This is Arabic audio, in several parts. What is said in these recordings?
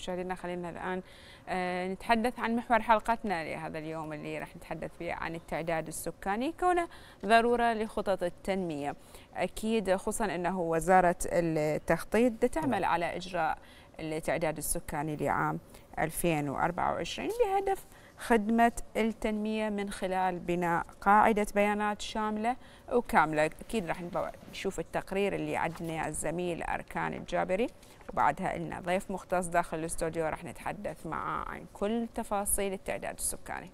مشاهدينا خلينا الآن آه، نتحدث عن محور حلقتنا لهذا اليوم اللي راح نتحدث فيه عن التعداد السكاني كونه ضرورة لخطط التنمية أكيد خصوصا أنه وزارة التخطيط تعمل على إجراء التعداد السكاني لعام 2024 بهدف خدمة التنمية من خلال بناء قاعدة بيانات شاملة وكاملة أكيد راح نشوف التقرير اللي عندنا الزميل أركان الجابري وبعدها لنا ضيف مختص داخل الاستوديو راح نتحدث معاه عن كل تفاصيل التعداد السكاني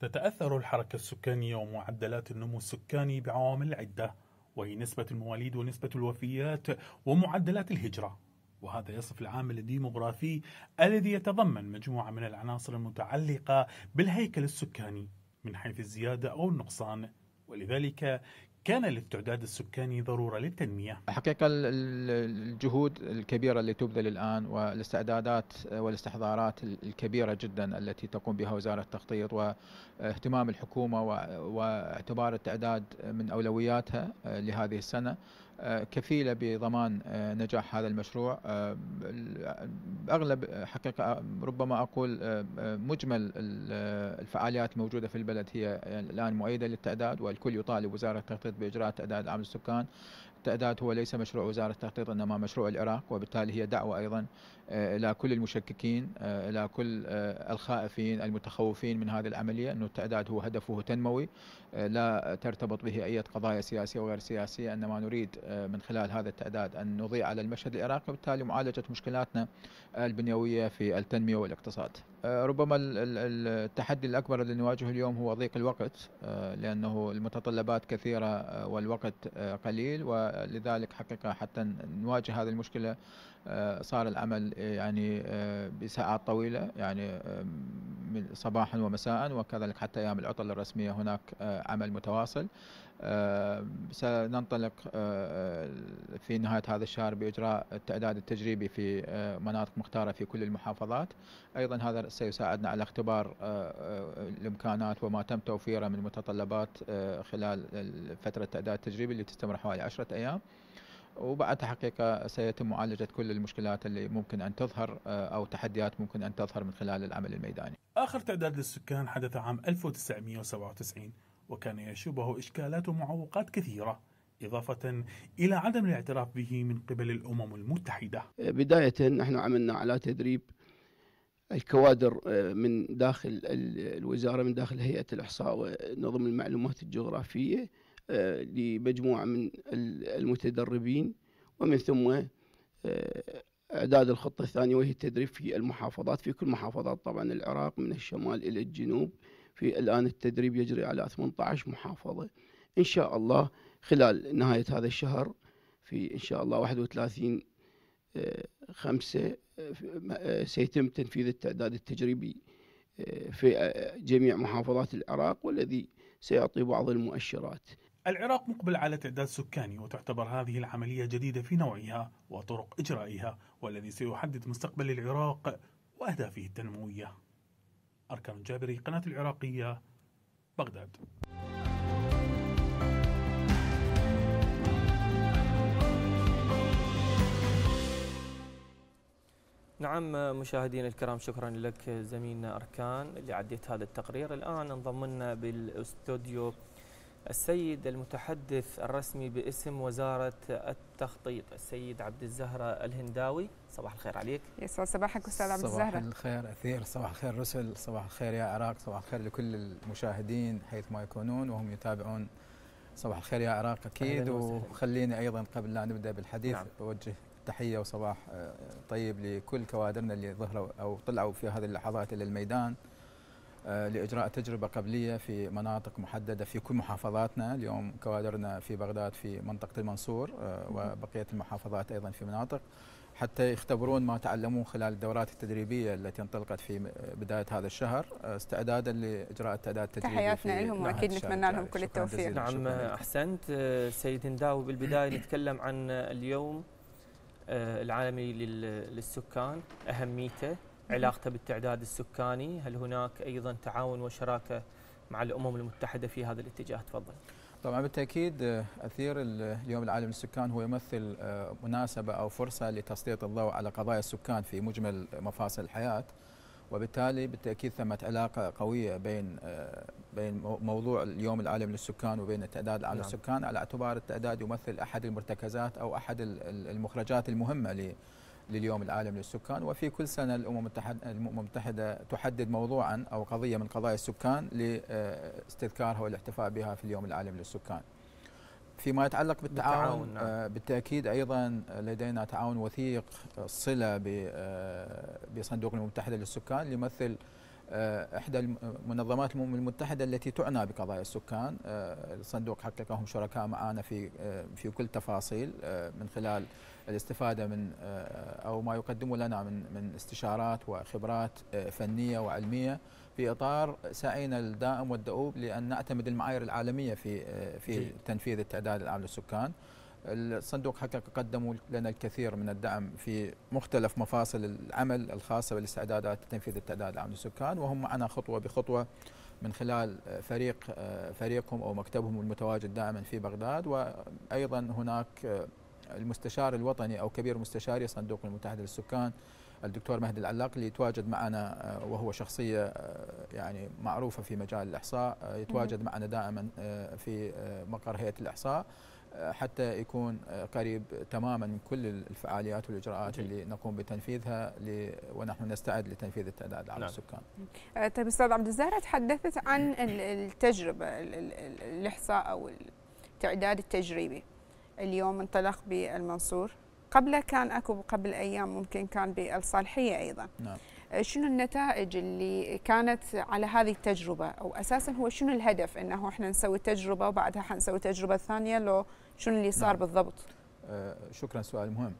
تتأثر الحركة السكانية ومعدلات النمو السكاني بعوامل عدة وهي نسبة المواليد ونسبة الوفيات ومعدلات الهجرة وهذا يصف العامل الديموغرافي الذي يتضمن مجموعة من العناصر المتعلقة بالهيكل السكاني من حيث الزيادة أو النقصان ولذلك كان للتعداد السكاني ضرورة للتنمية حقيقة الجهود الكبيرة التي تبذل الآن والاستعدادات والاستحضارات الكبيرة جدا التي تقوم بها وزارة التخطيط واهتمام الحكومة واعتبار التعداد من أولوياتها آه، لهذه السنة كفيلة بضمان آه، نجاح هذا المشروع آه، أغلب آه، حقيقة ربما أقول مجمل الفعاليات الموجودة في البلد هي الآن مؤيدة للتعداد والكل يطالب وزارة التخطيط بإجراء تعداد عام السكان التأدات هو ليس مشروع وزارة التخطيط إنما مشروع العراق وبالتالي هي دعوة أيضا آه، إلى كل المشككين آه، إلى كل آه، الخائفين المتخوفين من هذه العملية أن التأداد هو هدفه تنموي لا ترتبط به أي قضايا سياسية وغير سياسية إنما نريد من خلال هذا التأداد أن نضيء على المشهد العراقي وبالتالي معالجة مشكلاتنا البنيوية في التنمية والاقتصاد آه، ربما التحدي الأكبر الذي نواجهه اليوم هو ضيق الوقت آه، لأنه المتطلبات كثيرة آه، والوقت قليل ولذلك حقيقة حتى نواجه هذه المشكلة صار العمل يعني بساعات طويلة يعني صباحا ومساء وكذلك حتى أيام العطل الرسمية هناك عمل متواصل سننطلق آه، آه، في نهاية هذا الشهر بإجراء التعداد التجريبي في آه، مناطق مختارة في كل المحافظات أيضا هذا سيساعدنا على اختبار الإمكانات وما تم توفيره من متطلبات خلال فترة التعداد التجريبي اللي تستمر حوالي عشرة أيام وبعد حقيقة سيتم معالجة كل المشكلات اللي ممكن أن تظهر أو تحديات ممكن أن تظهر من خلال العمل الميداني آخر تعداد للسكان حدث عام 1997 وكان يشوبه إشكالات ومعوقات كثيرة إضافة إلى عدم الاعتراف به من قبل الأمم المتحدة بداية نحن عملنا على تدريب الكوادر آه، من داخل الوزارة من داخل هيئة الإحصاء ونظم المعلومات الجغرافية آه، لمجموعة من المتدربين ومن ثم آه، إعداد الخطة الثانية وهي التدريب في المحافظات في كل محافظات طبعا العراق من الشمال إلى الجنوب في الآن التدريب يجري على 18 محافظة إن شاء الله خلال نهاية هذا الشهر في إن شاء الله 31 آه، خمسة آه، آه، سيتم تنفيذ التعداد التجريبي في جميع محافظات العراق والذي سيعطي بعض المؤشرات العراق مقبل على تعداد سكاني وتعتبر هذه العملية جديدة في نوعها وطرق إجرائها والذي سيحدد مستقبل العراق وأهدافه التنموية أركان الجابري قناة العراقية بغداد نعم مشاهدينا الكرام شكرا لك زميلنا أركان اللي عديت هذا التقرير الآن انضم لنا بالاستوديو السيد المتحدث الرسمي باسم وزارة التخطيط السيد عبد الزهرة الهنداوي صباح الخير عليك يسعد صباحك أستاذ عبد الزهرة صباح الخير أثير صباح الخير رسل صباح الخير يا عراق صباح الخير لكل المشاهدين حيث ما يكونون وهم يتابعون صباح الخير يا عراق أكيد وخليني أيضا قبل لا نبدأ بالحديث نعم. أوجه تحية وصباح آه، طيب لكل كوادرنا اللي ظهروا أو طلعوا في هذه اللحظات إلى الميدان آه، لاجراء تجربه قبليه في مناطق محدده في كل محافظاتنا، اليوم كوادرنا في بغداد في منطقه المنصور آه، وبقيه المحافظات ايضا في مناطق حتى يختبرون ما تعلموه خلال الدورات التدريبيه التي انطلقت في بدايه هذا الشهر استعدادا لاجراء التعداد التدريبي تحياتنا لهم واكيد نتمنى لهم كل التوفيق نعم احسنت آه، سيد هنداوي بالبدايه نتكلم عن اليوم العالمي للسكان اهميته علاقته بالتعداد السكاني هل هناك أيضا تعاون وشراكة مع الأمم المتحدة في هذا الاتجاه تفضل طبعا بالتاكيد آه، اثير اليوم العالمي للسكان هو يمثل آه، مناسبه او فرصه لتسليط الضوء على قضايا السكان في مجمل مفاصل الحياه وبالتالي بالتاكيد ثمه علاقه قويه بين آه، بين موضوع اليوم العالمي للسكان وبين التعداد العالمي نعم. للسكان على اعتبار التعداد يمثل احد المرتكزات او احد المخرجات المهمه لليوم العالمي للسكان وفي كل سنة الأمم المتحدة تحدد موضوعا أو قضية من قضايا السكان لاستذكارها آه، والاحتفاء بها في اليوم العالمي للسكان فيما يتعلق بالتعاون, نعم. آه، بالتأكيد أيضا لدينا تعاون وثيق الصلة آه، بصندوق الأمم المتحدة للسكان يمثل إحدى المنظمات الأمم المتحدة التي تعنى بقضايا السكان الصندوق حقيقة هم شركاء معنا في في كل تفاصيل من خلال الاستفاده من آه، او ما يقدمه لنا من من استشارات وخبرات آه، فنيه وعلميه في اطار سعينا الدائم والدؤوب لان نعتمد المعايير العالميه في آه، في تنفيذ التعداد العام للسكان. الصندوق حقق قدموا لنا الكثير من الدعم في مختلف مفاصل العمل الخاصه بالاستعدادات لتنفيذ التعداد العام للسكان وهم معنا خطوه بخطوه من خلال فريق فريقهم او مكتبهم المتواجد دائما في بغداد وايضا هناك المستشار الوطني أو كبير مستشاري صندوق المتحده للسكان الدكتور مهدي العلاق اللي يتواجد معنا آه، وهو شخصية آه، يعني معروفة في مجال الإحصاء آه، يتواجد معنا دائما في مقر هيئة الإحصاء حتى يكون قريب تماما من كل الفعاليات والاجراءات جي. اللي نقوم بتنفيذها ل... ونحن نستعد لتنفيذ التعداد على نعم. السكان. طيب استاذ عبد الزهره تحدثت عن التجربه الاحصاء او التعداد التجريبي. اليوم انطلق بالمنصور قبله كان اكو قبل ايام ممكن كان بالصالحيه ايضا نعم. شنو النتائج اللي كانت على هذه التجربه او اساسا هو شنو الهدف انه احنا نسوي تجربه وبعدها حنسوي تجربه ثانيه لو شنو اللي صار نعم. بالضبط آه شكرا سؤال مهم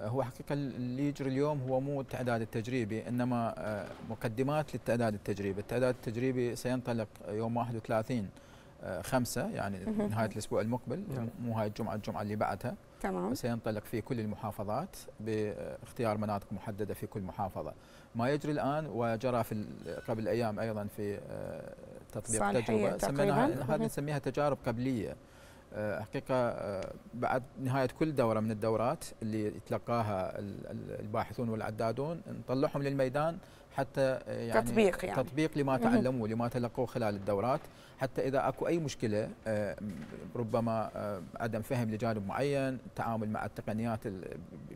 أه، هو حقيقه اللي يجري اليوم هو مو التعداد التجريبي انما أه، مقدمات للتعداد التجريبي، التعداد التجريبي سينطلق يوم 31 آه، خمسة يعني نهاية الأسبوع المقبل نعم. مو هاي الجمعة الجمعة اللي بعدها تمام سينطلق في كل المحافظات باختيار مناطق محددة في كل محافظة ما يجري الآن وجرى في قبل أيام أيضا في آه، تطبيق تجربة سميناها هذه نسميها تجارب قبلية آه، حقيقة آه، بعد نهاية كل دورة من الدورات اللي يتلقاها الباحثون والعدادون نطلعهم للميدان حتى آه، يعني تطبيق يعني تطبيق لما تعلموا لما تلقوه خلال الدورات حتى اذا اكو اي مشكله ربما عدم فهم لجانب معين تعامل مع التقنيات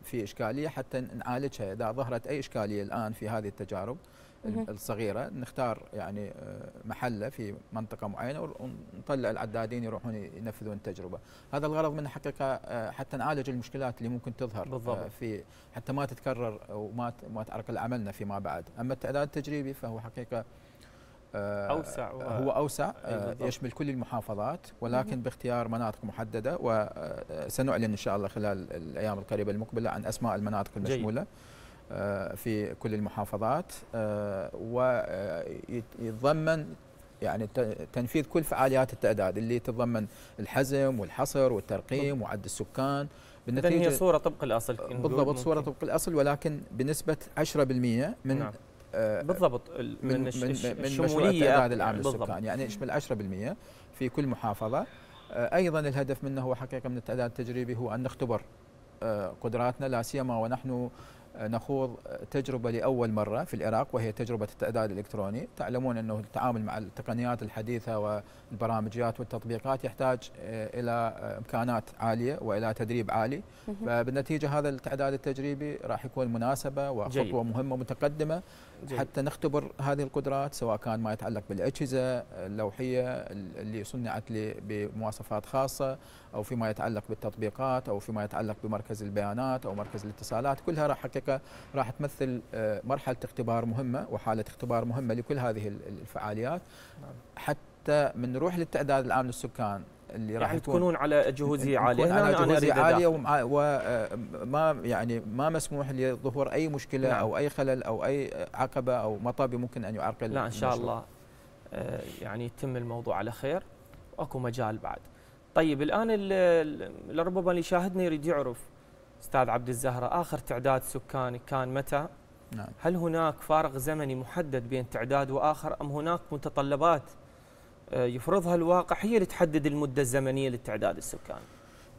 في اشكاليه حتى نعالجها اذا ظهرت اي اشكاليه الان في هذه التجارب الصغيره نختار يعني آه، محله في منطقه معينه ونطلع العدادين يروحون ينفذون التجربه هذا الغرض منه حقيقه آه، حتى نعالج المشكلات اللي ممكن تظهر آه، بالضبط. في حتى ما تتكرر وما ما تعرقل عملنا فيما بعد اما التعداد التجريبي فهو حقيقه أوسع هو أوسع بالضبط. يشمل كل المحافظات ولكن باختيار مناطق محددة وسنعلن إن شاء الله خلال الأيام القريبة المقبلة عن أسماء المناطق المشمولة جيد. آه، في كل المحافظات آه، ويتضمن يعني تنفيذ كل فعاليات التعداد اللي تتضمن الحزم والحصر والترقيم وعد السكان بالنتيجة هي صورة طبق الأصل آه، بالضبط صورة طبق الأصل ولكن بنسبة 10% من نعم. بالضبط من, من, من مشروع التأداد العام للسكان يعني يشمل 10% في كل محافظة أيضا الهدف منه هو حقيقة من التعداد التجريبي هو أن نختبر قدراتنا لا سيما ونحن نخوض تجربة لأول مرة في العراق وهي تجربة التأداد الإلكتروني تعلمون أنه التعامل مع التقنيات الحديثة والبرامجيات والتطبيقات يحتاج آه، إلى آه، إمكانات عالية وإلى تدريب عالي فبالنتيجة هذا التعداد التجريبي راح يكون مناسبة وخطوة مهمة متقدمة جميل. حتى نختبر هذه القدرات سواء كان ما يتعلق بالاجهزه اللوحيه اللي صنعت بمواصفات خاصه او فيما يتعلق بالتطبيقات او فيما يتعلق بمركز البيانات او مركز الاتصالات كلها راح حقيقه راح تمثل آه، مرحله اختبار مهمه وحاله اختبار مهمه لكل هذه الفعاليات نعم. حتى من نروح للتعداد العام للسكان اللي يعني راح تكونون على جهوزيه عاليه على جهوزيه عاليه وما, آه، آه، وما يعني ما مسموح لظهور اي مشكله نعم. او اي خلل او اي عقبه او مطب ممكن ان يعرقل لا ان شاء الله آه، يعني يتم الموضوع على خير واكو مجال بعد طيب الان لربما اللي يشاهدنا يريد يعرف استاذ عبد الزهره اخر تعداد سكاني كان متى نعم. هل هناك فارق زمني محدد بين تعداد واخر ام هناك متطلبات آه، يفرضها الواقع هي اللي تحدد المدة الزمنية للتعداد السكاني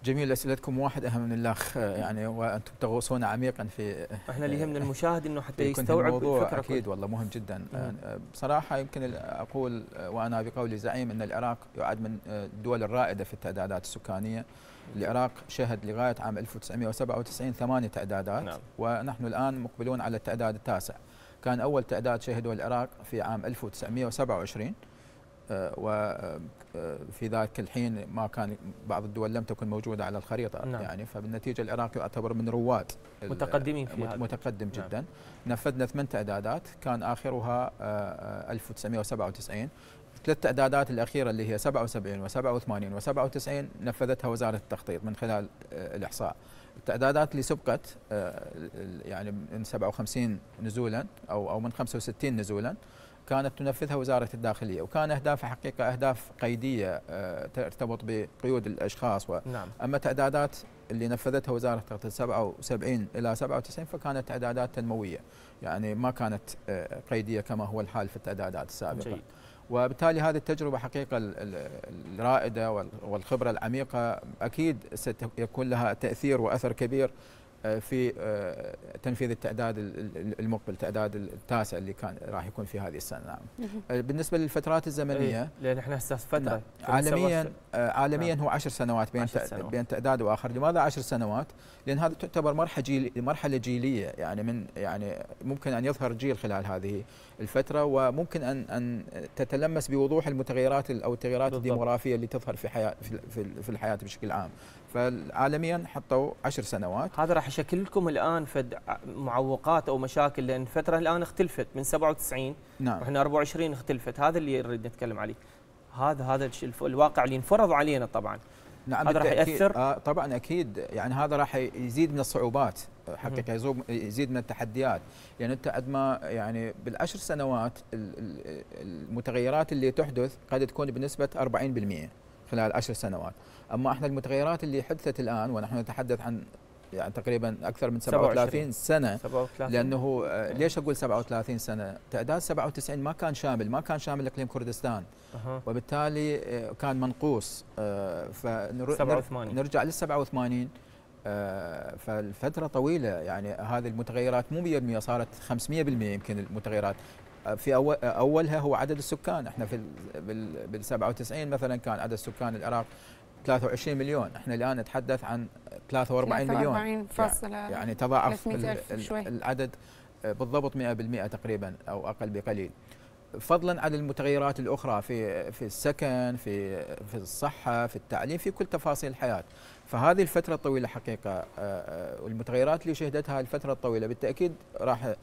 جميل اسئلتكم واحد اهم من الاخ آه، يعني وانتم تغوصون عميقا في آه، احنا اللي يهمنا المشاهد انه حتى يستوعب الموضوع الفكره اكيد والله مهم جدا بصراحه يمكن اقول وانا بقولي زعيم ان العراق يعد من الدول الرائده في التعدادات السكانيه العراق شهد لغايه عام 1997 ثمانيه تعدادات نعم. ونحن الان مقبلون على التعداد التاسع كان اول تعداد شهده العراق في عام 1927 وفي آه، ذاك الحين ما كان بعض الدول لم تكن موجوده على الخريطه نعم. يعني فبالنتيجه العراق يعتبر من رواد متقدمين في هذا متقدم نعم. جدا نفذنا ثمان تعدادات كان اخرها 1997 آه، ثلاث تعدادات الأخيرة اللي هي 77 و87 و97 نفذتها وزارة التخطيط من خلال آه، الإحصاء التعدادات اللي سبقت يعني من 57 نزولا أو أو من 65 نزولا كانت تنفذها وزارة الداخلية وكان أهدافها حقيقة أهداف قيدية آه، ترتبط بقيود الأشخاص و... نعم. أما تعدادات اللي نفذتها وزارة تغطية 77 إلى 97 فكانت تعدادات تنموية يعني ما كانت آه، قيدية كما هو الحال في التعدادات السابقة جيد. وبالتالي هذه التجربة حقيقة الرائدة والخبرة العميقة أكيد سيكون لها تأثير وأثر كبير في آه، تنفيذ التعداد المقبل التعداد التاسع اللي كان راح يكون في هذه السنه نعم آه، بالنسبه للفترات الزمنيه إيه، لان احنا هسه فتره نعم. عالميا آه، عالميا نعم. هو 10 سنوات بين عشر سنوات. بين تعداد واخر لماذا 10 سنوات لان هذا تعتبر مرحله جيل مرحله جيليه يعني من يعني ممكن ان يظهر جيل خلال هذه الفتره وممكن ان ان تتلمس بوضوح المتغيرات او التغيرات بالضبط. الديموغرافيه اللي تظهر في حياه في الحياه بشكل عام فعالميا حطوا 10 سنوات هذا راح يشكل لكم الان فد معوقات او مشاكل لان الفتره الان اختلفت من 97 نعم واحنا 24 اختلفت هذا اللي نريد نتكلم عليه هذا هذا الواقع اللي انفرض علينا طبعا نعم هذا راح ياثر آه طبعا اكيد يعني هذا راح يزيد من الصعوبات حقيقه يزيد من التحديات لان يعني انت قد ما يعني بالعشر سنوات المتغيرات اللي تحدث قد تكون بنسبه 40% خلال عشر سنوات أما إحنا المتغيرات اللي حدثت الآن ونحن نتحدث عن يعني تقريبا اكثر من 37 سنه 37. لانه آه، إيه. ليش اقول 37 سنه؟ تعداد 97 ما كان شامل ما كان شامل اقليم كردستان أه. وبالتالي كان منقوص فنرجع لل 87 فالفتره طويله يعني هذه المتغيرات مو 100% صارت 500% يمكن المتغيرات في أول اولها هو عدد السكان احنا في بال 97 مثلا كان عدد سكان العراق 23 مليون احنا الان نتحدث عن 43 مليون 43 يعني-, يعني تضاعف العدد آه، بالضبط 100% تقريبا او اقل بقليل فضلا عن المتغيرات الاخرى في في السكن في في الصحه في التعليم في كل تفاصيل الحياه فهذه الفتره الطويله حقيقه آه، آه، المتغيرات اللي شهدتها الفتره الطويله بالتاكيد راح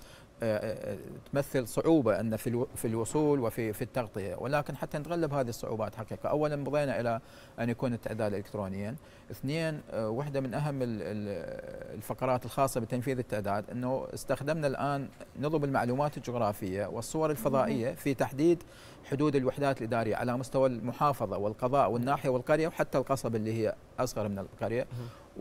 آه، آه، آه، تمثل صعوبة أن في في الوصول وفي في التغطية ولكن حتى نتغلب هذه الصعوبات حقيقة أولا مضينا إلى أن يكون التعداد إلكترونيا اثنين واحدة من أهم الفقرات الخاصة بتنفيذ التعداد أنه استخدمنا الآن نظم المعلومات الجغرافية والصور الفضائية في تحديد حدود الوحدات الإدارية على مستوى المحافظة والقضاء والناحية والقرية وحتى القصب اللي هي أصغر من القرية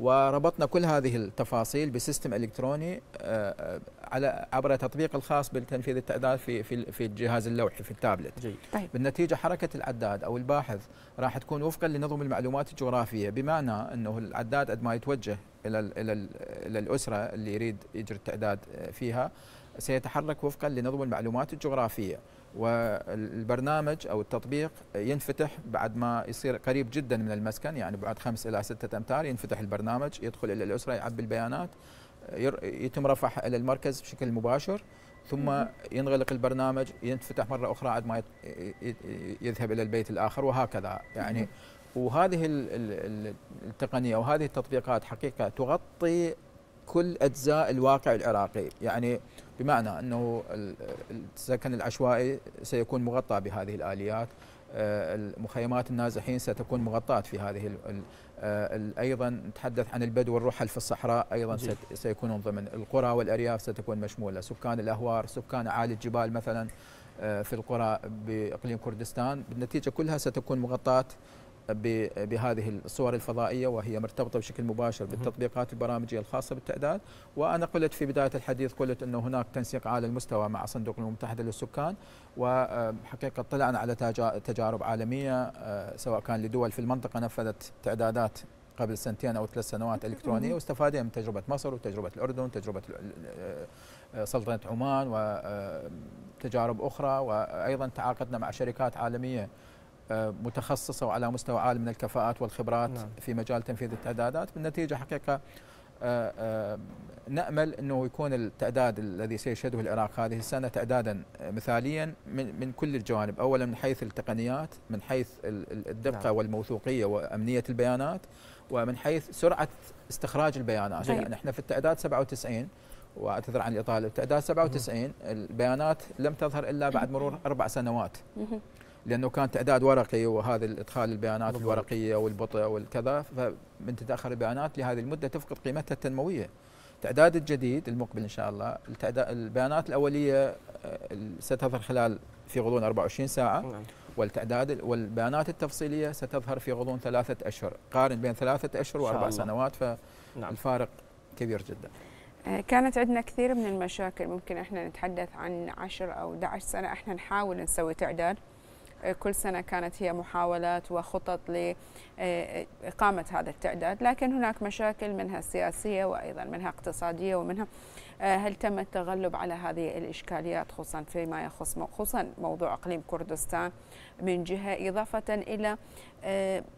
وربطنا كل هذه التفاصيل بسيستم الكتروني آه، آه، على عبر تطبيق الخاص بالتنفيذ التعداد في في في الجهاز اللوحي في التابلت. جيد. طيب. بالنتيجه حركه العداد او الباحث راح تكون وفقا لنظم المعلومات الجغرافيه بمعنى انه العداد قد ما يتوجه الى الى الى الاسره اللي يريد يجري التعداد آه، فيها سيتحرك وفقا لنظم المعلومات الجغرافيه. والبرنامج او التطبيق ينفتح بعد ما يصير قريب جدا من المسكن يعني بعد خمس الى ستة امتار ينفتح البرنامج يدخل الى الاسره يعبي البيانات يتم رفعها الى المركز بشكل مباشر ثم ينغلق البرنامج ينفتح مره اخرى بعد ما يذهب الى البيت الاخر وهكذا يعني وهذه التقنيه وهذه التطبيقات حقيقه تغطي كل اجزاء الواقع العراقي يعني بمعنى انه السكن العشوائي سيكون مغطى بهذه الاليات آه، مخيمات النازحين ستكون مغطاة في هذه آه، أيضا نتحدث عن البدو والرحل في الصحراء أيضا جي. سيكونون ضمن القرى والأرياف ستكون مشمولة سكان الأهوار سكان عالي الجبال مثلا آه، في القرى بإقليم كردستان بالنتيجة كلها ستكون مغطاة بهذه الصور الفضائية وهي مرتبطة بشكل مباشر بالتطبيقات البرامجية الخاصة بالتعداد وأنا قلت في بداية الحديث قلت أنه هناك تنسيق عالي المستوى مع صندوق الأمم المتحدة للسكان وحقيقة آه، طلعنا على تجارب عالمية آه، سواء كان لدول في المنطقة نفذت تعدادات قبل سنتين او ثلاث سنوات الكترونيه واستفادنا من تجربه مصر وتجربه الاردن وتجربه آه، سلطنه عمان وتجارب اخرى وايضا تعاقدنا مع شركات عالميه آه، متخصصه وعلى مستوى عالي من الكفاءات والخبرات نعم. في مجال تنفيذ التعدادات بالنتيجه حقيقه آه، آه، نامل انه يكون التعداد الذي سيشهده العراق هذه السنه تعدادا مثاليا من من كل الجوانب، اولا من حيث التقنيات، من حيث الدقه نعم. والموثوقيه وامنيه البيانات، ومن حيث سرعه استخراج البيانات، نعم. يعني احنا في التعداد 97 واعتذر عن الاطاله، التعداد 97 البيانات لم تظهر الا بعد مرور اربع سنوات. لانه كان تعداد ورقي وهذا ادخال البيانات بالضبط. الورقيه والبطء والكذا فمن تتاخر البيانات لهذه المده تفقد قيمتها التنمويه. تعداد الجديد المقبل ان شاء الله البيانات الاوليه آه، ستظهر خلال في غضون 24 ساعه نعم. والتعداد والبيانات التفصيليه ستظهر في غضون ثلاثه اشهر، قارن بين ثلاثه اشهر واربع سنوات فالفارق نعم. كبير جدا. آه، كانت عندنا كثير من المشاكل ممكن احنا نتحدث عن 10 او 11 سنه احنا نحاول نسوي تعداد كل سنة كانت هي محاولات وخطط لإقامة آه، آه، هذا التعداد لكن هناك مشاكل منها سياسية وأيضا منها اقتصادية ومنها آه، هل تم التغلب على هذه الإشكاليات خصوصا فيما يخص خصوصا موضوع إقليم كردستان من جهة إضافة إلى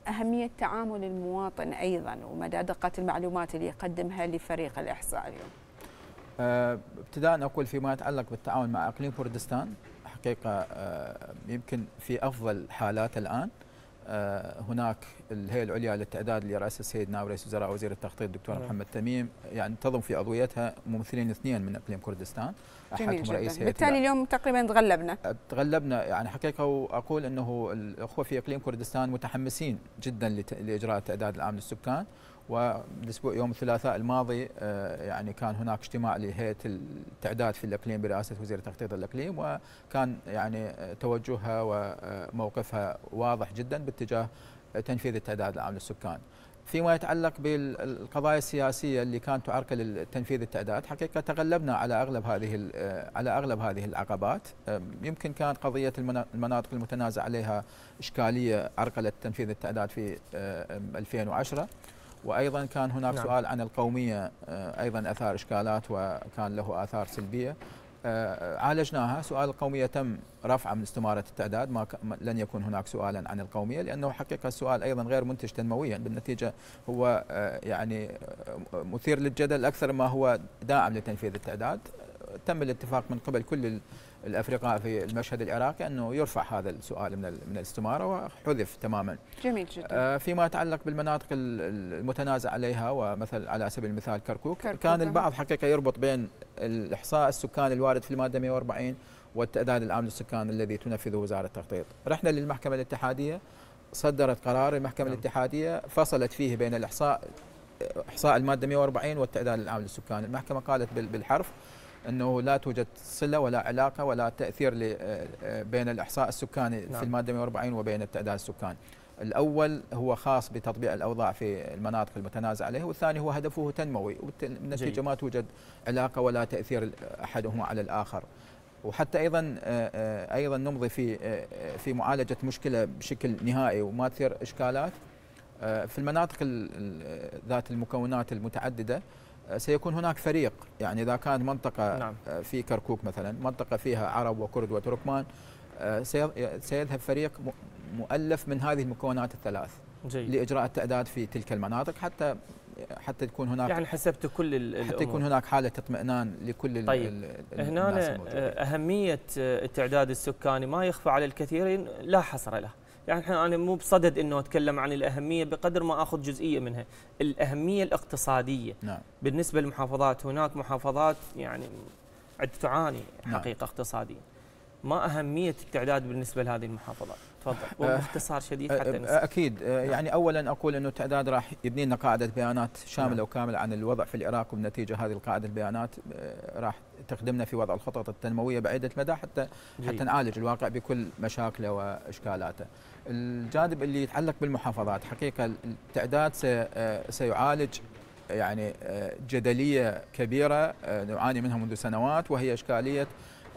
أهمية تعامل المواطن أيضا ومدى دقة المعلومات اللي يقدمها لفريق الإحصاء اليوم ابتداء أقول فيما يتعلق بالتعاون مع إقليم كردستان الحقيقه آه، يمكن في افضل حالات الان آه، هناك الهيئه العليا للتعداد اللي راسها السيد نائب رئيس الوزراء وزير التخطيط الدكتور نعم. محمد تميم يعني تضم في عضويتها ممثلين اثنين من اقليم كردستان احدهم رئيس هيئه بالتالي اليوم تقريبا تغلبنا أه، تغلبنا يعني حقيقه واقول انه الاخوه في اقليم كردستان متحمسين جدا لاجراء التعداد العام للسكان والاسبوع يوم الثلاثاء الماضي آه، يعني كان هناك اجتماع لهيئه التعداد في الاقليم برئاسه وزير تخطيط الاقليم وكان يعني توجهها وموقفها واضح جدا باتجاه تنفيذ التعداد العام للسكان. فيما يتعلق بالقضايا السياسيه اللي كانت تعرقل تنفيذ التعداد حقيقه تغلبنا على اغلب هذه آه، على اغلب هذه العقبات يمكن كانت قضيه المناطق المتنازع عليها اشكاليه عرقلت تنفيذ التعداد في 2010 آه، وايضا كان هناك نعم. سؤال عن القوميه آه، ايضا اثار اشكالات وكان له اثار سلبيه آه، آه، عالجناها سؤال القوميه تم رفعه من استماره التعداد ما لن يكون هناك سؤالا عن القوميه لانه حقيقه السؤال ايضا غير منتج تنمويا بالنتيجه هو يعني مثير للجدل اكثر ما هو داعم لتنفيذ التعداد تم الاتفاق من قبل كل الافرقاء في المشهد العراقي انه يرفع هذا السؤال من من الاستماره وحذف تماما. جميل جدا. آه، فيما يتعلق بالمناطق المتنازع عليها ومثل على سبيل المثال كركوك, كركوك كان آه. البعض حقيقه يربط بين الاحصاء السكاني الوارد في الماده 140 والتعداد العام للسكان الذي تنفذه وزارة التخطيط رحنا للمحكمة الاتحادية صدرت قرار المحكمة نعم. الاتحادية فصلت فيه بين الإحصاء إحصاء المادة 140 والتعداد العام للسكان المحكمة قالت بالحرف انه لا توجد صله ولا علاقه ولا تاثير آه، آه، بين الاحصاء السكاني نعم. في الماده 140 وبين التعداد السكاني. الاول هو خاص بتطبيع الاوضاع في المناطق المتنازع عليها والثاني هو هدفه تنموي وبالنتيجه ما توجد علاقه ولا تاثير احدهما على الاخر. وحتى ايضا آه، ايضا نمضي في في معالجه مشكله بشكل نهائي وما تثير اشكالات في المناطق ذات المكونات المتعدده سيكون هناك فريق يعني إذا كانت منطقة نعم. آه، في كركوك مثلا منطقة فيها عرب وكرد وتركمان آه، سيذهب فريق مؤلف من هذه المكونات الثلاث جيد. لإجراء التعداد في تلك المناطق حتى حتى تكون هناك يعني حسبت كل الأمور. حتى يكون هناك حالة اطمئنان لكل طيب. هنا آه، أهمية التعداد السكاني ما يخفى على الكثيرين لا حصر له يعني احنا انا مو بصدد انه اتكلم عن الاهميه بقدر ما اخذ جزئيه منها الاهميه الاقتصاديه نعم. بالنسبه للمحافظات هناك محافظات يعني عد تعاني نعم. حقيقه نعم. اقتصاديه ما اهميه التعداد بالنسبه لهذه المحافظات؟ تفضل أه، وباختصار شديد حتى أه، نسأل. اكيد أه، نعم. يعني اولا اقول انه التعداد راح يبني لنا قاعده بيانات شامله نعم. وكامله عن الوضع في العراق وبنتيجه هذه القاعده البيانات راح تخدمنا في وضع الخطط التنمويه بعيده المدى حتى جي. حتى نعالج الواقع بكل مشاكله واشكالاته. الجانب اللي يتعلق بالمحافظات حقيقه التعداد سيعالج يعني جدليه كبيره نعاني منها منذ سنوات وهي اشكاليه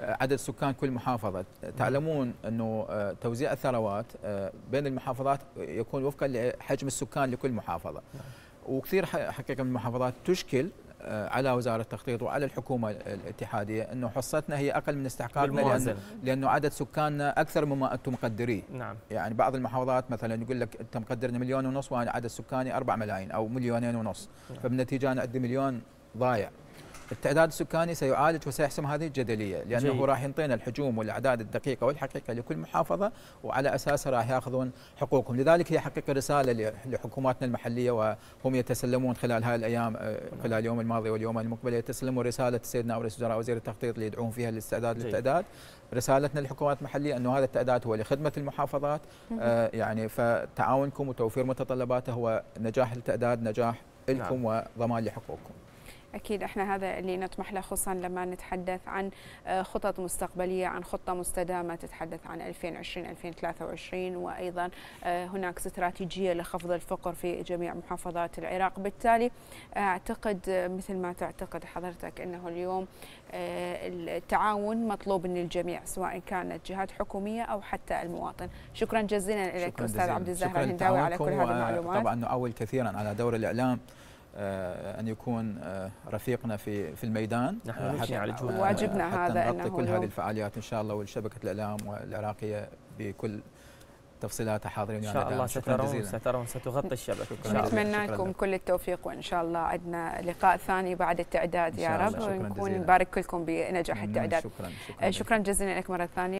عدد سكان كل محافظه تعلمون انه آه، توزيع الثروات آه، بين المحافظات يكون وفقا لحجم السكان لكل محافظه نعم. وكثير حقيقه من المحافظات تشكل آه، على وزاره التخطيط وعلى الحكومه الاتحاديه انه حصتنا هي اقل من استحقاقنا لأنه, لانه عدد سكاننا اكثر مما انتم مقدرين نعم يعني بعض المحافظات مثلا يقول لك انت مقدرنا مليون ونص وانا عدد سكاني 4 ملايين او مليونين ونص نعم. فبالنتيجه انا عندي مليون ضايع التعداد السكاني سيعالج وسيحسم هذه الجدليه لانه جيد. راح ينطينا الحجوم والاعداد الدقيقه والحقيقه لكل محافظه وعلى اساسها راح ياخذون حقوقهم لذلك هي حقيقه رساله لحكوماتنا المحليه وهم يتسلمون خلال هاي الايام آه، نعم. خلال اليوم الماضي واليوم المقبل يتسلمون رساله سيدنا رئيس الوزراء وزير التخطيط اللي يدعون فيها للاستعداد للتعداد رسالتنا للحكومات المحليه انه هذا التعداد هو لخدمه المحافظات آه يعني فتعاونكم وتوفير متطلباته هو نجاح التعداد نجاح لكم نعم. وضمان لحقوقكم أكيد إحنا هذا اللي نطمح له خصوصا لما نتحدث عن آه، خطط مستقبلية عن خطة مستدامة تتحدث عن 2020 2023 وأيضا آه، هناك استراتيجية لخفض الفقر في جميع محافظات العراق بالتالي آه، أعتقد مثل ما تعتقد حضرتك أنه اليوم التعاون مطلوب من الجميع سواء كانت جهات حكومية أو حتى المواطن شكرا جزيلا لك أستاذ عبد الزهر على كل هذه المعلومات طبعا نؤول كثيرا على دور الإعلام آه، ان يكون آه، رفيقنا في في الميدان نحن نمشي آه، على واجبنا حتى هذا نغطي كل هذه الفعاليات ان شاء الله والشبكة الاعلام العراقيه بكل تفصيلاتها حاضرين ان شاء الله سترون سترون ستغطي الشبكه نتمنى لكم كل التوفيق وان شاء الله عندنا لقاء ثاني بعد التعداد يا رب ونكون نبارك لكم بنجاح نعم، التعداد شكرا شكرا, شكرا جزيلا لك مره ثانيه